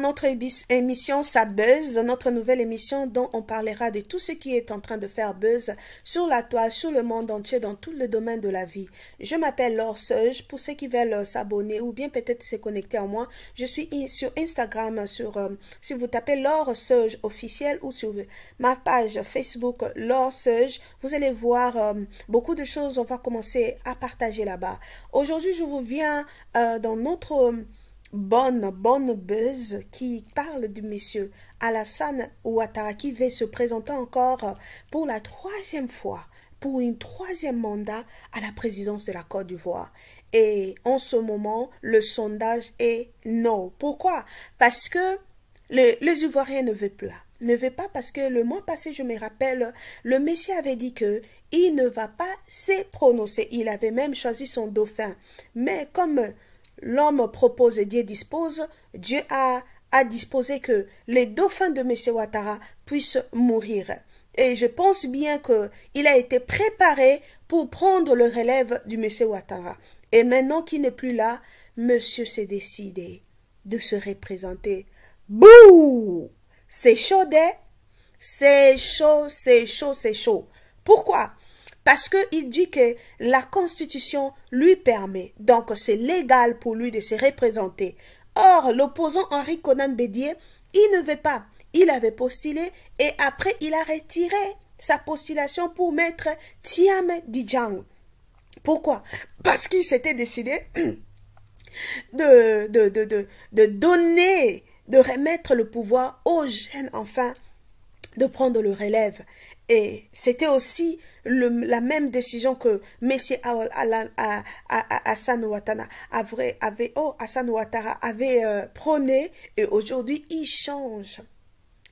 notre émission Ça buzz, notre nouvelle émission dont on parlera de tout ce qui est en train de faire buzz sur la toile, sur le monde entier, dans tous les domaines de la vie. Je m'appelle Laure Seuge. Pour ceux qui veulent euh, s'abonner ou bien peut-être se connecter à moi, je suis sur Instagram, euh, sur euh, si vous tapez Laure Seuge officiel ou sur ma page Facebook Laure Seuge, vous allez voir beaucoup de choses. On va commencer à partager là-bas. Aujourd'hui, je vous viens dans notre bonne, bonne buzz qui parle du monsieur Alassane Ouattara qui va se présenter encore pour la troisième fois, pour une troisième mandat à la présidence de la Côte d'Ivoire. Et en ce moment, le sondage est non. Pourquoi Parce que les, les Ivoiriens ne veulent plus. Ne veulent pas parce que le mois passé, je me rappelle, le monsieur avait dit que il ne va pas se prononcer. Il avait même choisi son dauphin. Mais comme L'homme propose et Dieu dispose. Dieu a, a disposé que les dauphins de M. Ouattara puissent mourir. Et je pense bien qu'il a été préparé pour prendre le relève du M. Ouattara. Et maintenant qu'il n'est plus là, monsieur s'est décidé de se représenter. Bouh! C'est chaud, c'est chaud, c'est chaud, c'est chaud. Pourquoi? Parce qu'il dit que la Constitution lui permet, donc c'est légal pour lui de se représenter. Or, l'opposant Henri Conan Bédier, il ne veut pas. Il avait postulé et après il a retiré sa postulation pour mettre Tiam Dijang. Pourquoi Parce qu'il s'était décidé de, de, de, donner, de remettre le pouvoir aux jeunes enfin de prendre le relève. Et c'était aussi la même décision que Messie Hassan Ouattara avait, avait, oh, Hassan Ouattara avait euh, prôné et aujourd'hui il change.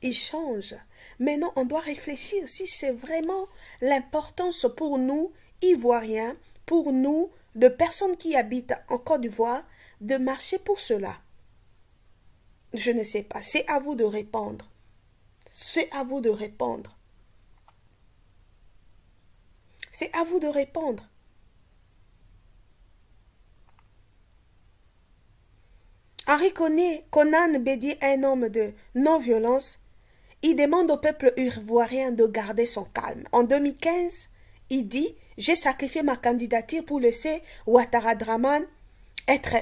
Il change. Maintenant, on doit réfléchir si c'est vraiment l'importance pour nous, Ivoiriens, pour nous, de personnes qui habitent en Côte d'Ivoire, de marcher pour cela. Je ne sais pas. C'est à vous de répondre. C'est à vous de répondre. C'est à vous de répondre. Henri Conan Bedi, un homme de non-violence, il demande au peuple ivoirien de garder son calme. En 2015, il dit J'ai sacrifié ma candidature pour laisser Ouattara Draman être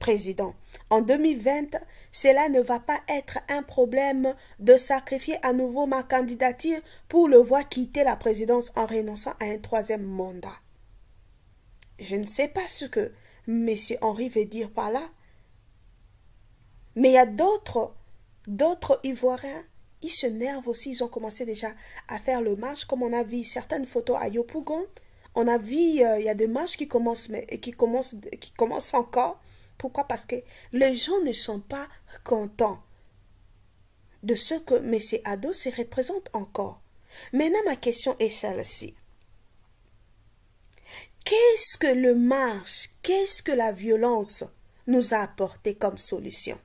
président. En 2020, cela ne va pas être un problème de sacrifier à nouveau ma candidature pour le voir quitter la présidence en renonçant à un troisième mandat. Je ne sais pas ce que M. Henri veut dire par là, mais il y a d'autres, d'autres Ivoiriens, ils se nervent aussi, ils ont commencé déjà à faire le marche, comme on a vu certaines photos à Yopougon, on a vu, euh, il y a des marches qui commencent, mais, qui commencent, qui commencent encore. Pourquoi Parce que les gens ne sont pas contents de ce que M. Ados se représente encore. Maintenant, ma question est celle-ci. Qu'est-ce que le marche, qu'est-ce que la violence nous a apporté comme solution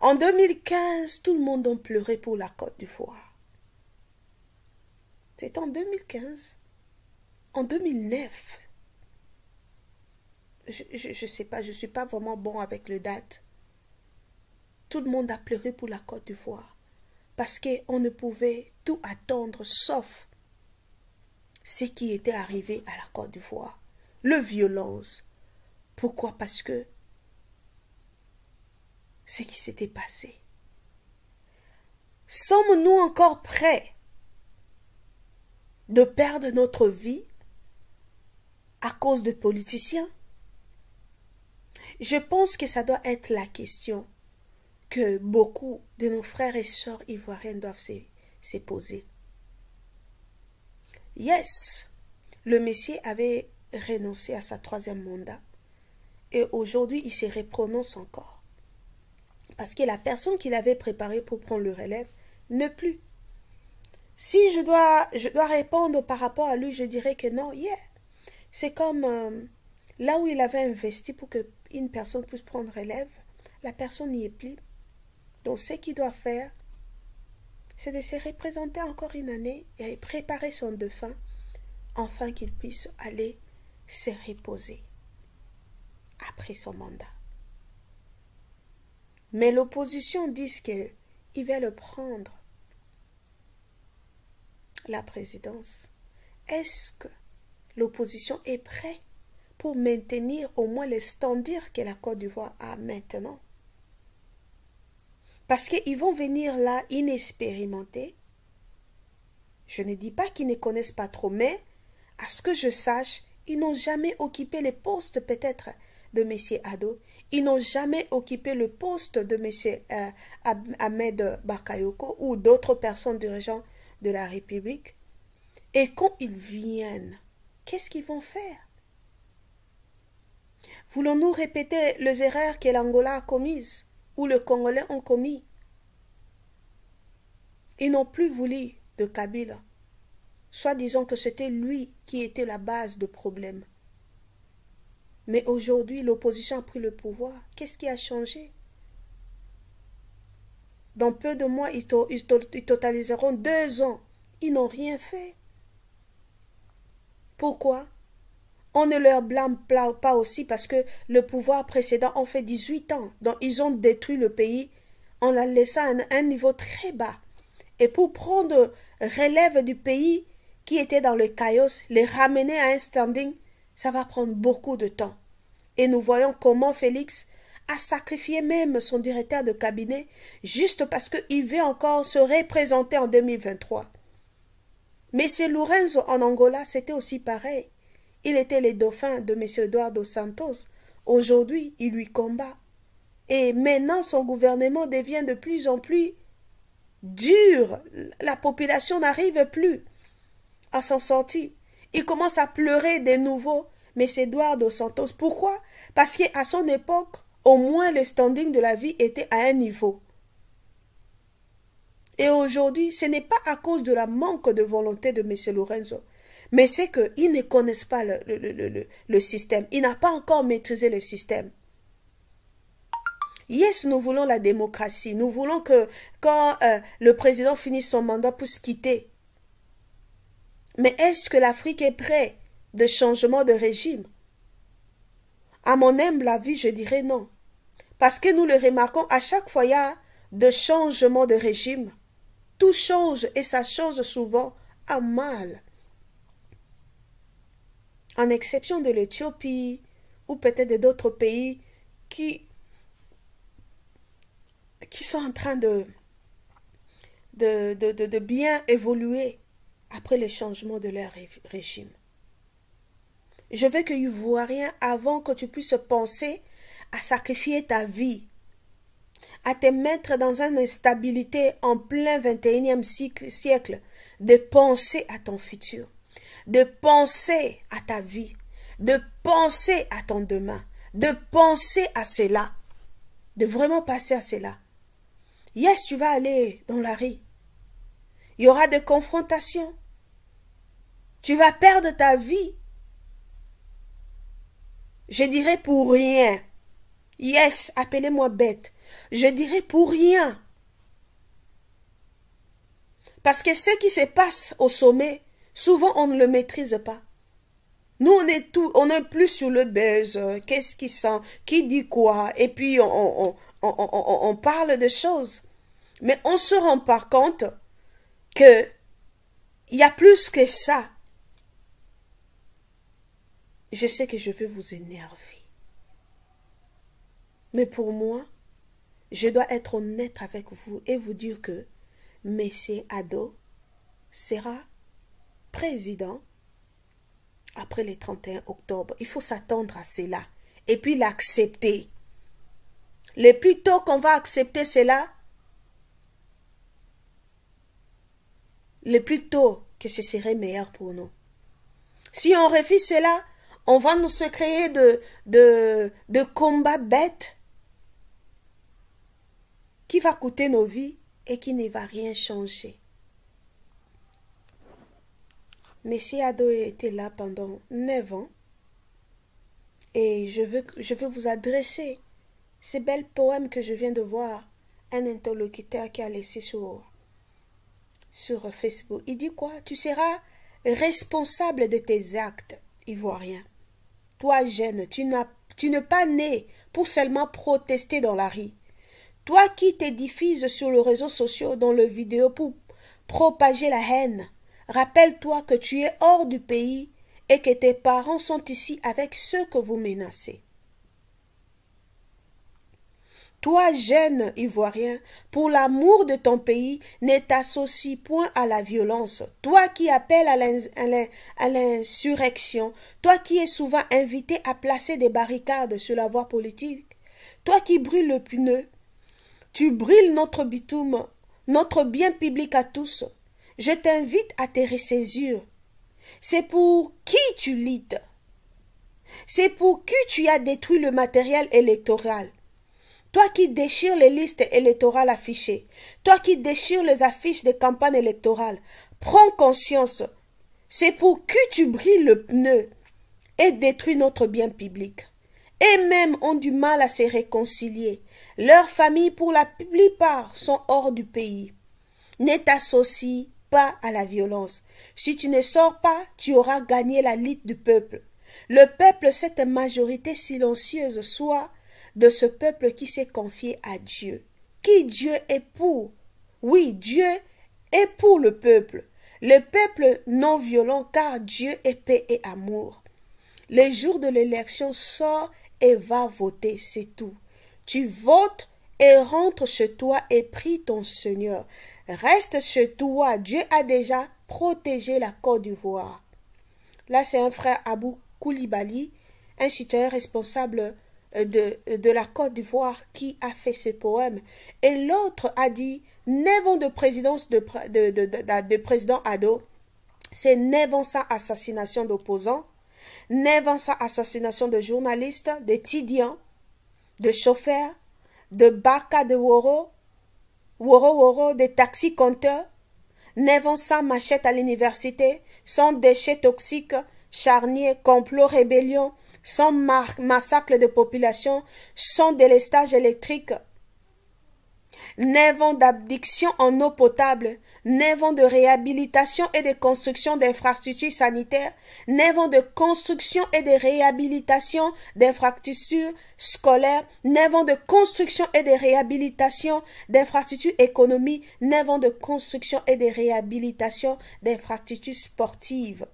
En 2015, tout le monde a pleuré pour la Côte d'Ivoire. C'est en 2015. En 2009, je ne sais pas, je suis pas vraiment bon avec le date. Tout le monde a pleuré pour la Côte d'Ivoire parce qu'on ne pouvait tout attendre sauf ce qui était arrivé à la Côte d'Ivoire. Le violence. Pourquoi Parce que ce qui s'était passé. Sommes-nous encore prêts de perdre notre vie à cause de politiciens Je pense que ça doit être la question que beaucoup de nos frères et sœurs ivoiriens doivent se, poser. Yes, le Messie avait renoncé à sa troisième mandat et aujourd'hui il se reprononce encore. Parce que la personne qu'il avait préparée pour prendre le relève ne plus. Si je dois, je dois répondre par rapport à lui, je dirais que non, yes. C'est comme euh, là où il avait investi pour une personne puisse prendre relève, la personne n'y est plus. Donc ce qu'il doit faire, c'est de se représenter encore une année et préparer son défunt, afin qu'il puisse aller se reposer après son mandat. Mais l'opposition dit qu'il va le prendre la présidence. Est-ce que l'opposition est prête pour maintenir au moins les standards que la Côte d'Ivoire a maintenant. Parce qu'ils vont venir là inexpérimentés. Je ne dis pas qu'ils ne connaissent pas trop, mais à ce que je sache, ils n'ont jamais occupé les postes peut-être de M. Ado. Ils n'ont jamais occupé le poste de M. Euh, Ahmed Bakayoko ou d'autres personnes dirigeantes de la République. Et quand ils viennent qu'est-ce qu'ils vont faire Voulons-nous répéter les erreurs que l'Angola a commises ou le Congolais ont commis Ils n'ont plus voulu de Kabila, soit disant que c'était lui qui était la base de problème. Mais aujourd'hui, l'opposition a pris le pouvoir. Qu'est-ce qui a changé Dans peu de mois, ils, ils totaliseront deux ans. Ils n'ont rien fait. Pourquoi on ne leur blâme pas aussi parce que le pouvoir précédent en fait 18 ans, donc ils ont détruit le pays en la laissant à un, niveau très bas. Et pour prendre relève du pays qui était dans le chaos, les ramener à un standing, ça va prendre beaucoup de temps. Et nous voyons comment Félix a sacrifié même son directeur de cabinet juste parce qu'il veut encore se représenter en 2023. Monsieur Lorenzo en Angola, c'était aussi pareil. Il était le dauphin de M. Eduardo Santos. Aujourd'hui, il lui combat. Et maintenant, son gouvernement devient de plus en plus dur. La population n'arrive plus à s'en sortir. Il commence à pleurer de nouveau, M. Eduardo Santos. Pourquoi Parce qu'à son époque, au moins le standing de la vie était à un niveau. Et aujourd'hui, ce n'est pas à cause de la manque de volonté de M. Lorenzo, mais c'est qu'ils ne connaissent pas le, système. Il n'a pas encore maîtrisé le système. Yes, nous voulons la démocratie. Nous voulons que quand euh, le président finisse son mandat, puisse quitter. Mais est-ce que l'Afrique est prête de changement de régime À mon humble avis, je dirais non. Parce que nous le remarquons, à chaque fois, il y a de changement de régime. Tout change et ça change souvent à mal. En exception de l'Éthiopie ou peut-être d'autres pays qui, qui sont en train de, de, bien évoluer après les changements de leur régime. Je veux que rien avant que tu puisses penser à sacrifier ta vie à te mettre dans une instabilité en plein 21e siècle de penser à ton futur, de penser à ta vie, de penser à ton demain, de penser à cela, de vraiment passer à cela. Yes, tu vas aller dans la rue. Il y aura des confrontations. Tu vas perdre ta vie. Je dirais pour rien. Yes, appelez-moi bête je dirais pour rien. Parce que ce qui se passe au sommet, souvent on ne le maîtrise pas. Nous, on est, tout, on est plus sur le buzz, euh, qu'est-ce qui sent, qui dit quoi, et puis on, on, on, parle de choses. Mais on se rend par compte que il y a plus que ça. Je sais que je veux vous énerver. Mais pour moi, je dois être honnête avec vous et vous dire que M. Ado sera président après le 31 octobre. Il faut s'attendre à cela et puis l'accepter. Le plus tôt qu'on va accepter cela, le plus tôt que ce serait meilleur pour nous. Si on refuse cela, on va nous se créer de, de, de combats bêtes qui va coûter nos vies et qui ne va rien changer. Messie Ado était là pendant neuf ans et je veux, je veux vous adresser ces bel poèmes que je viens de voir un interlocuteur qui a laissé sur, sur Facebook. Il dit quoi Tu seras responsable de tes actes, ivoirien. Toi, jeune, tu, tu n'es pas né pour seulement protester dans la rue. Toi qui t'édifies sur les réseaux sociaux dans le vidéo pour propager la haine, rappelle-toi que tu es hors du pays et que tes parents sont ici avec ceux que vous menacez. Toi, jeune Ivoirien, pour l'amour de ton pays, ne t'associe point à la violence. Toi qui appelles à l'insurrection, toi qui es souvent invité à placer des barricades sur la voie politique, toi qui brûles le pneu, tu brilles notre bitume, notre bien public à tous. Je t'invite à terrer ses yeux. C'est pour qui tu lites C'est pour qui tu as détruit le matériel électoral. Toi qui déchires les listes électorales affichées, toi qui déchires les affiches des campagnes électorales, prends conscience. C'est pour qui tu brilles le pneu et détruis notre bien public. Et même ont du mal à se réconcilier. Leurs familles, pour la plupart, sont hors du pays. Ne t'associe pas à la violence. Si tu ne sors pas, tu auras gagné la lite du peuple. Le peuple, cette majorité silencieuse, soit de ce peuple qui s'est confié à Dieu. Qui Dieu est pour Oui, Dieu est pour le peuple. Le peuple non violent, car Dieu est paix et amour. Le jour de l'élection sort et va voter, c'est tout. Tu votes et rentre chez toi et prie ton Seigneur. Reste chez toi. Dieu a déjà protégé la Côte d'Ivoire. Là, c'est un frère Abou Koulibaly, un citoyen responsable euh, de, de la Côte d'Ivoire qui a fait ce poème. Et l'autre a dit Nevant de présidence de, de, président Ado, c'est navons sa assassination d'opposants, navons sa assassination de journalistes, d'étudiants, de chauffeurs, de barca de woro, woro woro, de taxis compteurs, vont sans machette à l'université, sans déchets toxiques, charniers, complots, rébellions, sans massacre de population, sans délestage électrique. vont d'abdiction en eau potable, Neuf ans de réhabilitation et de construction d'infrastructures sanitaires. Neuf ans de construction et de réhabilitation d'infrastructures scolaires. Neuf ans de construction et de réhabilitation d'infrastructures économiques. Neuf ans de construction et de réhabilitation d'infrastructures sportives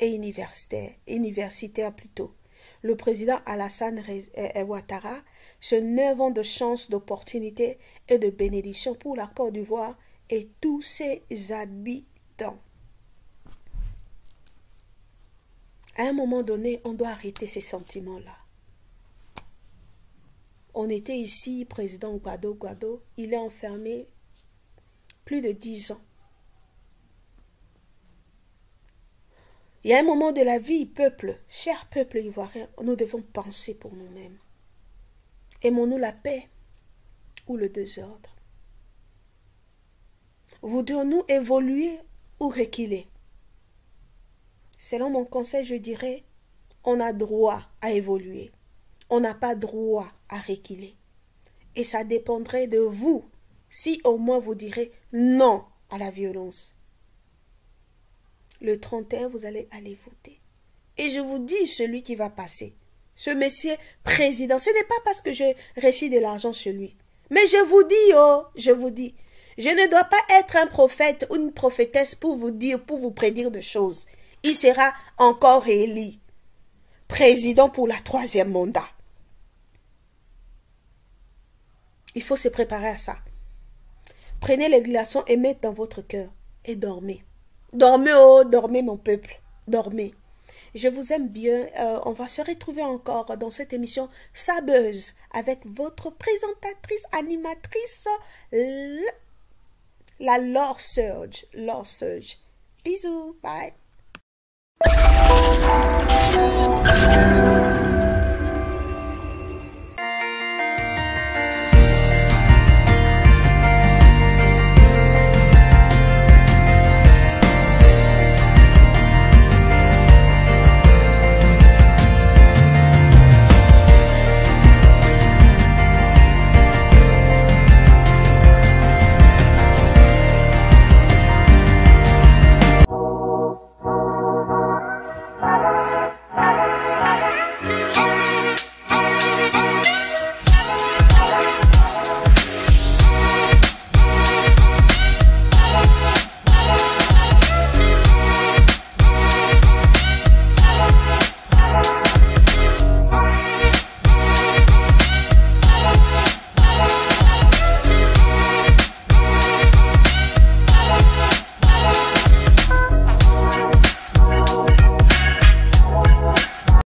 et universitaires, universitaires plutôt. Le président Alassane euh, euh, Ouattara, ce neuf ans de chance, d'opportunité et de bénédiction pour la Côte d'Ivoire et tous ses habitants. À un moment donné, on doit arrêter ces sentiments-là. On était ici, président Guado Guado, il est enfermé plus de dix ans. Il y a un moment de la vie, peuple, cher peuple ivoirien, nous devons penser pour nous-mêmes. Aimons-nous la paix ou le désordre voudrions-nous évoluer ou reculer Selon mon conseil, je dirais, on a droit à évoluer. On n'a pas droit à reculer. Et ça dépendrait de vous si au moins vous direz non à la violence. Le 31, vous allez aller voter. Et je vous dis celui qui va passer. Ce monsieur président, ce n'est pas parce que je récite de l'argent chez lui. Mais je vous dis, oh, je vous dis, je ne dois pas être un prophète ou une prophétesse pour vous dire, pour vous prédire de choses. Il sera encore élu président pour la troisième mandat. Il faut se préparer à ça. Prenez les glaçons et mettez dans votre cœur et dormez. Dormez, oh, dormez mon peuple, dormez. Je vous aime bien. Euh, on va se retrouver encore dans cette émission Sabeuse avec votre présentatrice, animatrice, la Law Surge. Law Surge. Bisous. Bye.